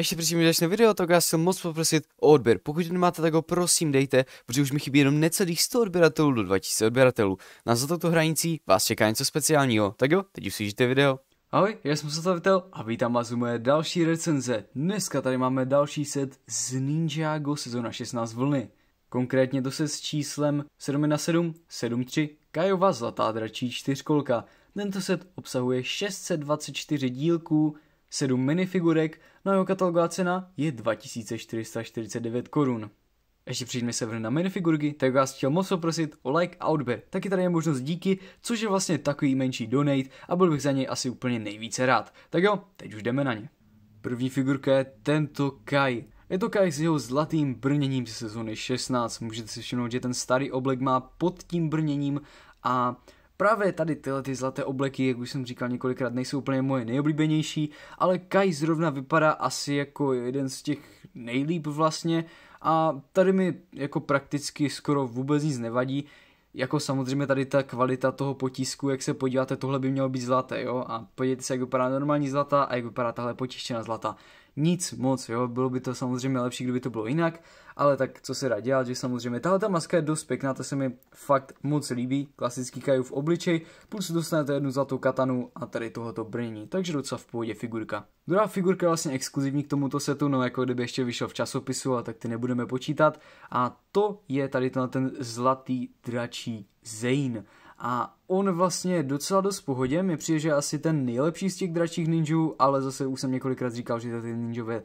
Ještě předtím, než začne video, tak já chci moc poprosit o odběr. Pokud nemáte, tak ho prosím dejte, protože už mi chybí jenom necelých 100 odběratelů do 2000 odběratelů. Na za toto hranicí vás čeká něco speciálního. Tak jo, teď uslyšíte video. Ahoj, já jsem Zatavitel a vítám vás u moje další recenze. Dneska tady máme další set z Ninjago sezona 16 vlny. Konkrétně to se s číslem 7 na 7, 73, Kajova zlatá dračí čtyřkolka. Tento set obsahuje 624 dílků, 7 minifigurek, no a jeho katalogová cena je 2449 korun. Ještě než se na minifigurky, tak vás chtěl moc poprosit o like a odběr. Taky tady je možnost díky, což je vlastně takový menší donate a byl bych za něj asi úplně nejvíce rád. Tak jo, teď už jdeme na ně. První figurka je tento Kai. Je to Kai s jeho zlatým brněním ze sezóny 16. Můžete si všimnout, že ten starý oblek má pod tím brněním a Právě tady tyhle ty zlaté obleky, jak už jsem říkal několikrát, nejsou úplně moje nejoblíbenější, ale Kai zrovna vypadá asi jako jeden z těch nejlíp vlastně a tady mi jako prakticky skoro vůbec nic nevadí, jako samozřejmě tady ta kvalita toho potisku, jak se podíváte, tohle by mělo být zlaté, jo, a podívejte se, jak vypadá normální zlata a jak vypadá tahle potištěná zlata nic moc, jo. Bylo by to samozřejmě lepší, kdyby to bylo jinak, ale tak co se dá dělat, že samozřejmě tahle ta maska je dost pěkná, to se mi fakt moc líbí, klasický kajův obličej, plus dostanete jednu zlatou katanu a tady tohoto brnění, takže docela v pohodě figurka. Druhá figurka je vlastně exkluzivní k tomuto setu, no jako kdyby ještě vyšel v časopisu, a tak ty nebudeme počítat. A to je tady ten zlatý dračí Zane. A on vlastně je docela dost v pohodě, mi přijde, že asi ten nejlepší z těch dračích ninjů, ale zase už jsem několikrát říkal, že ty ninjové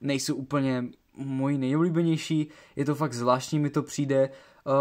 nejsou úplně moji nejoblíbenější, je to fakt zvláštní, mi to přijde. Eh,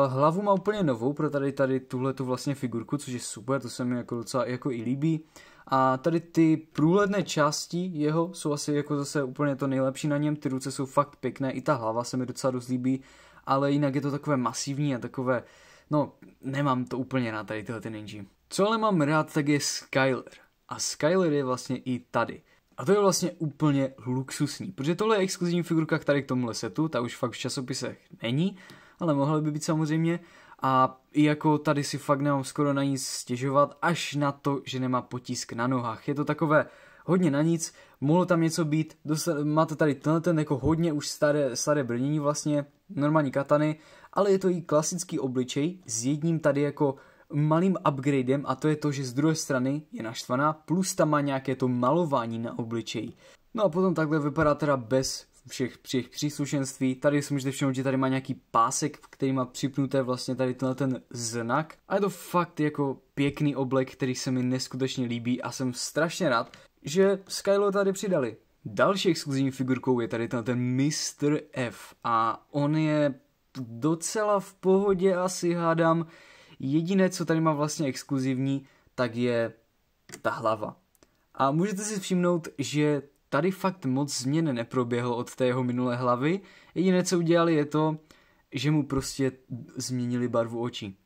hlavu má úplně novou pro tady, tady tuhle tu vlastně figurku, což je super, to se mi jako docela jako i líbí. A tady ty průhledné části jeho jsou asi jako zase úplně to nejlepší na něm, ty ruce jsou fakt pěkné, i ta hlava se mi docela dost líbí, ale jinak je to takové masivní a takové uh, No, nemám to úplně na tady tyhle ty ninji. Co ale mám rád, tak je Skyler. A Skyler je vlastně i tady. A to je vlastně úplně luxusní, protože tohle je exkluzivní figurka k tady k tomuhle setu, ta už fakt v časopisech není, ale mohla by být samozřejmě. A i jako tady si fakt nemám skoro na nic stěžovat, až na to, že nemá potisk na nohách. Je to takové hodně na nic, mohlo tam něco být, dostat, máte tady tenhle ten jako hodně už staré, staré brnění vlastně, normální katany, ale je to i klasický obličej s jedním tady jako malým upgradem a to je to, že z druhé strany je naštvaná, plus tam má nějaké to malování na obličeji. No a potom takhle vypadá teda bez všech, všech příslušenství. Tady si můžete všimnout, že tady má nějaký pásek, který má připnuté vlastně tady tenhle ten znak. A je to fakt jako pěkný oblek, který se mi neskutečně líbí a jsem strašně rád, že Skylo tady přidali. Další exkluzivní figurkou je tady ten Mr. F a on je docela v pohodě asi hádám. Jediné, co tady mám vlastně exkluzivní, tak je ta hlava. A můžete si všimnout, že tady fakt moc změn neproběhlo od té jeho minulé hlavy. Jediné, co udělali, je to, že mu prostě změnili barvu očí.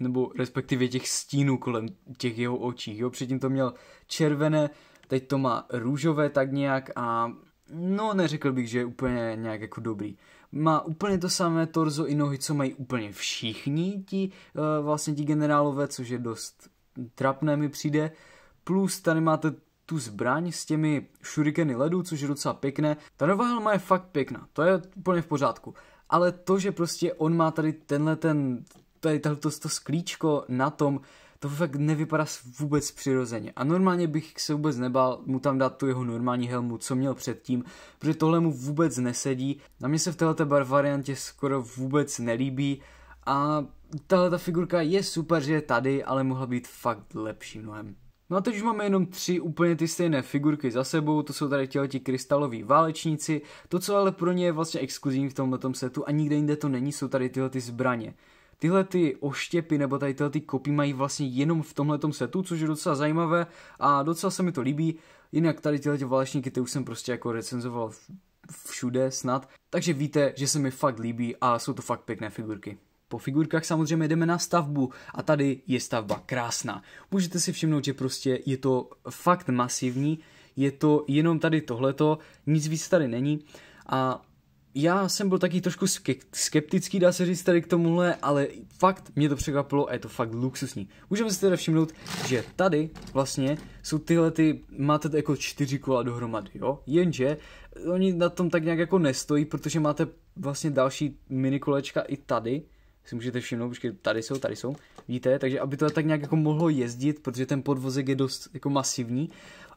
Nebo respektive těch stínů kolem těch jeho očí. Jo? Předtím to měl červené, teď to má růžové tak nějak a no neřekl bych, že je úplně nějak jako dobrý má úplně to samé torzo i nohy, co mají úplně všichni ti, eh, vlastně ti generálové, což je dost trapné mi přijde. Plus tady máte tu zbraň s těmi šurikeny ledu, což je docela pěkné. Ta nová helma je fakt pěkná, to je úplně v pořádku. Ale to, že prostě on má tady tenhle ten, tady tohle to sklíčko na tom, to fakt nevypadá vůbec přirozeně. A normálně bych se vůbec nebal mu tam dát tu jeho normální helmu, co měl předtím, protože tohle mu vůbec nesedí. Na mě se v této bar variantě skoro vůbec nelíbí a tahle ta figurka je super, že je tady, ale mohla být fakt lepší mnohem. No a teď už máme jenom tři úplně ty stejné figurky za sebou, to jsou tady těhleti krystaloví válečníci, to co ale pro ně je vlastně exkluzivní v tomto setu a nikde jinde to není, jsou tady tyhle ty zbraně tyhle ty oštěpy nebo tady tyhle ty kopy mají vlastně jenom v tomhle setu, což je docela zajímavé a docela se mi to líbí. Jinak tady tyhle válečníky ty už jsem prostě jako recenzoval všude snad, takže víte, že se mi fakt líbí a jsou to fakt pěkné figurky. Po figurkách samozřejmě jdeme na stavbu a tady je stavba krásná. Můžete si všimnout, že prostě je to fakt masivní, je to jenom tady tohleto, nic víc tady není a já jsem byl taky trošku skeptický, dá se říct tady k tomuhle, ale fakt mě to překvapilo a je to fakt luxusní. Můžeme si teda všimnout, že tady vlastně jsou tyhle ty, máte to jako čtyři kola dohromady, jo? Jenže oni na tom tak nějak jako nestojí, protože máte vlastně další mini kolečka i tady, si můžete všimnout, počkej, tady jsou, tady jsou, Víte, takže aby to tak nějak jako mohlo jezdit, protože ten podvozek je dost jako masivní,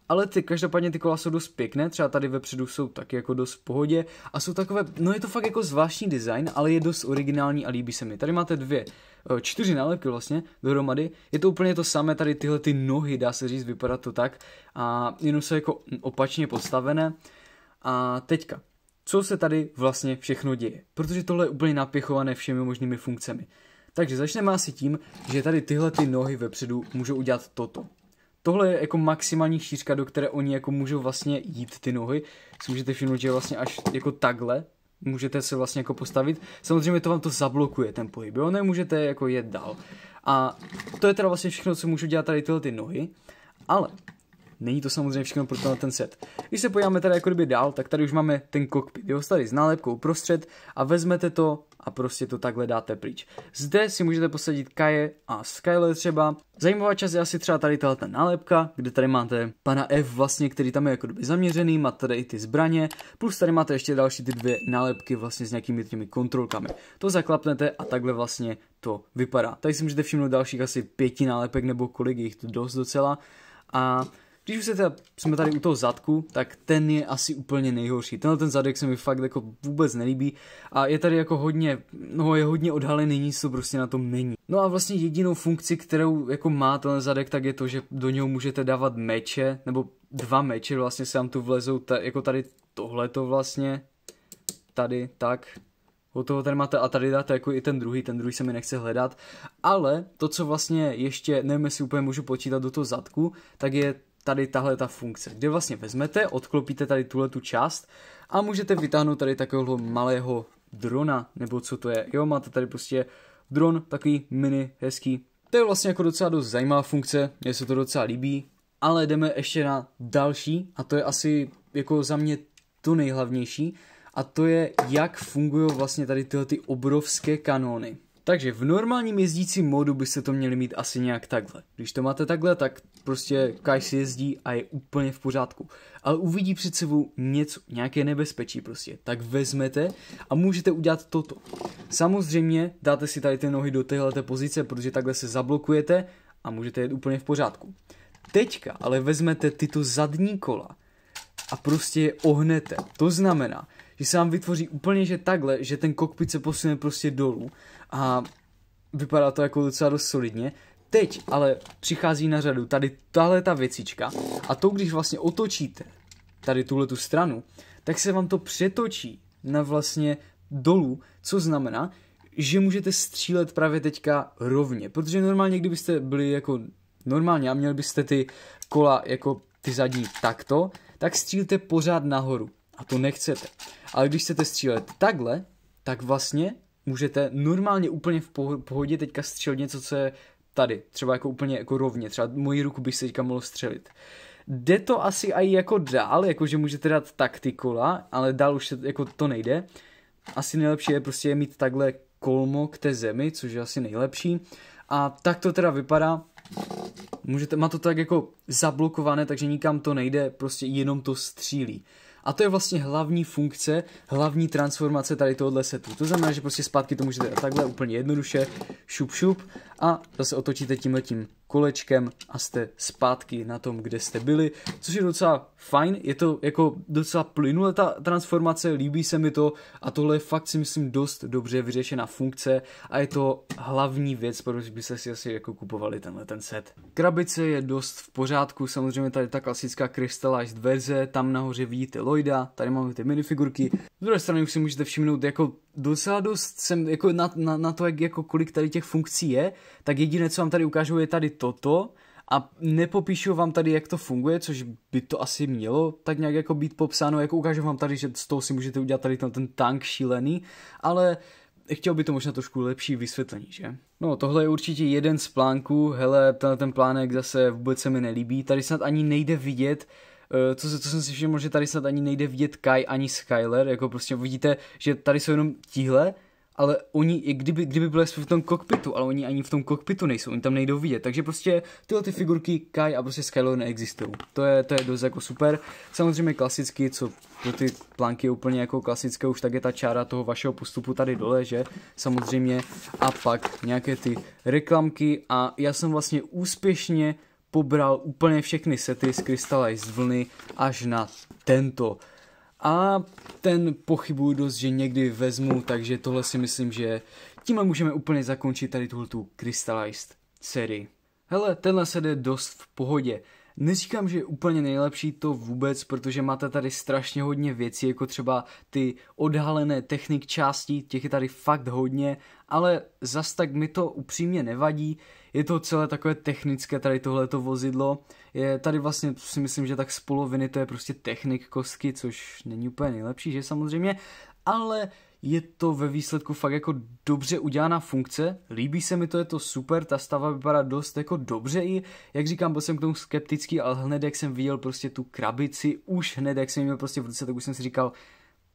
ale ty, každopádně ty kola jsou dost pěkné, třeba tady vepředu jsou taky jako dost v pohodě a jsou takové, no je to fakt jako zvláštní design, ale je dost originální a líbí se mi. Tady máte dvě, eh, čtyři nálepky vlastně dohromady, je to úplně to samé, tady tyhle ty nohy, dá se říct, vypadá to tak a jenom jsou jako opačně postavené. A teďka, co se tady vlastně všechno děje, protože tohle je úplně napěchované všemi možnými funkcemi. Takže začneme asi tím, že tady tyhle ty nohy vepředu můžou udělat toto tohle je jako maximální šířka, do které oni jako můžou vlastně jít ty nohy. Si můžete všimnout, že vlastně až jako takhle můžete se vlastně jako postavit. Samozřejmě to vám to zablokuje ten pohyb, jo, nemůžete jako jet dál. A to je teda vlastně všechno, co můžu dělat tady tyhle ty nohy, ale Není to samozřejmě všechno proto na ten set. Když se podíváme tady jako kdyby dál, tak tady už máme ten kokpit, jo, tady s nálepkou prostřed a vezmete to a prostě to takhle dáte pryč. Zde si můžete posadit Kaje a Skyle třeba. Zajímavá část je asi třeba tady tahle ta nálepka, kde tady máte pana F vlastně, který tam je jako kdyby zaměřený, máte tady i ty zbraně, plus tady máte ještě další ty dvě nálepky vlastně s nějakými těmi kontrolkami. To zaklapnete a takhle vlastně to vypadá. Tady si můžete všimnout dalších asi pěti nálepek nebo kolik, jich to dost docela. A když už se teda, jsme tady u toho zadku, tak ten je asi úplně nejhorší. Tenhle ten zadek se mi fakt jako vůbec nelíbí a je tady jako hodně, no je hodně odhalený, nic to prostě na tom není. No a vlastně jedinou funkci, kterou jako má ten zadek, tak je to, že do něho můžete dávat meče, nebo dva meče vlastně se vám tu vlezou, ta, jako tady tohleto vlastně, tady, tak, O toho tady máte a tady dáte jako i ten druhý, ten druhý se mi nechce hledat, ale to, co vlastně ještě, nevím jestli úplně můžu počítat do toho zadku, tak je tady tahle ta funkce, kde vlastně vezmete, odklopíte tady tuhle tu část a můžete vytáhnout tady takového malého drona, nebo co to je. Jo, máte tady prostě dron, takový mini, hezký. To je vlastně jako docela dost zajímavá funkce, mně se to docela líbí, ale jdeme ještě na další a to je asi jako za mě to nejhlavnější a to je, jak fungují vlastně tady tyhle ty obrovské kanóny. Takže v normálním jezdícím modu byste to měli mít asi nějak takhle. Když to máte takhle, tak prostě Kaj si jezdí a je úplně v pořádku. Ale uvidí před sebou něco, nějaké nebezpečí prostě. Tak vezmete a můžete udělat toto. Samozřejmě dáte si tady ty nohy do téhle pozice, protože takhle se zablokujete a můžete jet úplně v pořádku. Teďka ale vezmete tyto zadní kola a prostě je ohnete. To znamená, že se vám vytvoří úplně, že takhle, že ten kokpit se posune prostě dolů a vypadá to jako docela dost solidně. Teď ale přichází na řadu tady tahle ta věcička a to, když vlastně otočíte tady tuhle tu stranu, tak se vám to přetočí na vlastně dolů, co znamená, že můžete střílet právě teďka rovně, protože normálně, kdybyste byli jako normálně a měli byste ty kola jako ty zadní takto, tak střílte pořád nahoru. A to nechcete. Ale když chcete střílet takhle, tak vlastně můžete normálně úplně v pohodě teďka střílet něco, co je tady. Třeba jako úplně jako rovně. Třeba moji ruku bych se teďka mohl střelit. Jde to asi i jako dál, jakože můžete dát taktikola, ale dál už jako to nejde. Asi nejlepší je prostě mít takhle kolmo k té zemi, což je asi nejlepší. A tak to teda vypadá. Můžete, má to tak jako zablokované, takže nikam to nejde, prostě jenom to střílí. A to je vlastně hlavní funkce, hlavní transformace tady tohohle setu. To znamená, že prostě zpátky to můžete takhle úplně jednoduše šup šup a zase otočíte tímhletím kolečkem a jste zpátky na tom, kde jste byli, což je docela fajn, je to jako docela plynule ta transformace, líbí se mi to a tohle je fakt si myslím dost dobře vyřešená funkce a je to hlavní věc, proč byste si asi jako kupovali tenhle ten set. Krabice je dost v pořádku, samozřejmě tady ta klasická crystallized verze, tam nahoře vidíte Lloyda, tady máme ty minifigurky, z druhé strany už si můžete všimnout, jako docela dost jsem, jako na, na, na to, jak, jako kolik tady těch funkcí je, tak jediné, co vám tady ukážu, je tady toto a nepopíšu vám tady, jak to funguje, což by to asi mělo tak nějak jako být popsáno, jako ukážu vám tady, že z toho si můžete udělat tady ten, ten tank šílený, ale chtěl by to možná trošku lepší vysvětlení, že? No, tohle je určitě jeden z plánků, hele, ten, ten plánek zase vůbec se mi nelíbí, tady snad ani nejde vidět, Eh, co, se, co jsem si všiml, že tady snad ani nejde vidět Kai ani Skyler, jako prostě vidíte, že tady jsou jenom tihle, ale oni, i kdyby, kdyby byli v tom kokpitu, ale oni ani v tom kokpitu nejsou, oni tam nejdou vidět, takže prostě tyhle ty figurky Kai a prostě Skyler neexistují. To je, to je dost jako super. Samozřejmě klasicky, co pro ty plánky je úplně jako klasické, už tak je ta čára toho vašeho postupu tady dole, že? Samozřejmě. A pak nějaké ty reklamky a já jsem vlastně úspěšně pobral úplně všechny sety z Crystallized vlny až na tento. A ten pochybuju dost, že někdy vezmu, takže tohle si myslím, že tím můžeme úplně zakončit tady tuhletu Crystallized sérii. Hele, tenhle set je dost v pohodě. Neříkám, že je úplně nejlepší to vůbec, protože máte tady strašně hodně věcí, jako třeba ty odhalené technik částí, těch je tady fakt hodně, ale zas tak mi to upřímně nevadí, je to celé takové technické tady tohleto vozidlo, je tady vlastně si myslím, že tak z poloviny to je prostě technik kostky, což není úplně nejlepší, že samozřejmě, ale je to ve výsledku fakt jako dobře udělaná funkce, líbí se mi to, je to super, ta stava vypadá dost jako dobře i, jak říkám, byl jsem k tomu skeptický, ale hned jak jsem viděl prostě tu krabici, už hned jak jsem měl prostě v ruce, tak už jsem si říkal,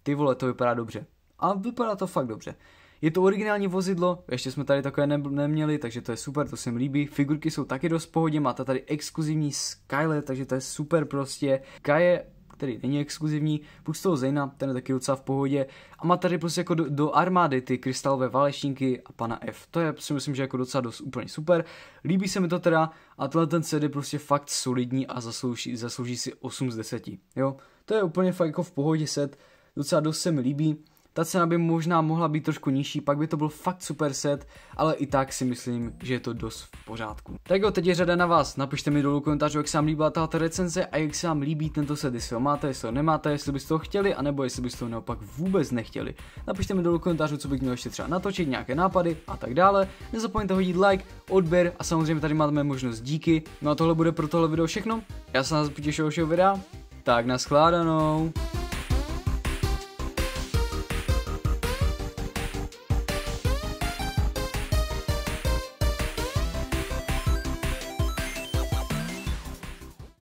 ty vole, to vypadá dobře. A vypadá to fakt dobře. Je to originální vozidlo, ještě jsme tady takové ne- neměli, takže to je super, to se mi líbí. Figurky jsou taky dost pohodě, máte tady exkluzivní Skyle, takže to je super prostě. Kaje který není exkluzivní, plus toho Zejna, ten je taky docela v pohodě. A má tady prostě jako do, do armády ty krystalové válečníky a pana F. To je si myslím, že jako docela dost úplně super. Líbí se mi to teda a tenhle ten CD prostě fakt solidní a zaslouží, zaslouží si 8 z 10. Jo? To je úplně fakt jako v pohodě set, docela dost se mi líbí. Ta cena by možná mohla být trošku nižší, pak by to byl fakt super set, ale i tak si myslím, že je to dost v pořádku. Tak jo, teď je řada na vás. Napište mi dolů komentářů, jak se vám líbila tato recenze a jak se vám líbí tento set, jestli ho máte, jestli ho nemáte, jestli byste ho chtěli, anebo jestli byste ho naopak vůbec nechtěli. Napište mi dolů komentářů, co bych měl ještě třeba natočit, nějaké nápady a tak dále. Nezapomeňte hodit like, odběr a samozřejmě tady máte možnost díky. No a tohle bude pro tohle video všechno. Já se vás potěšil všeho videa, tak naschládanou.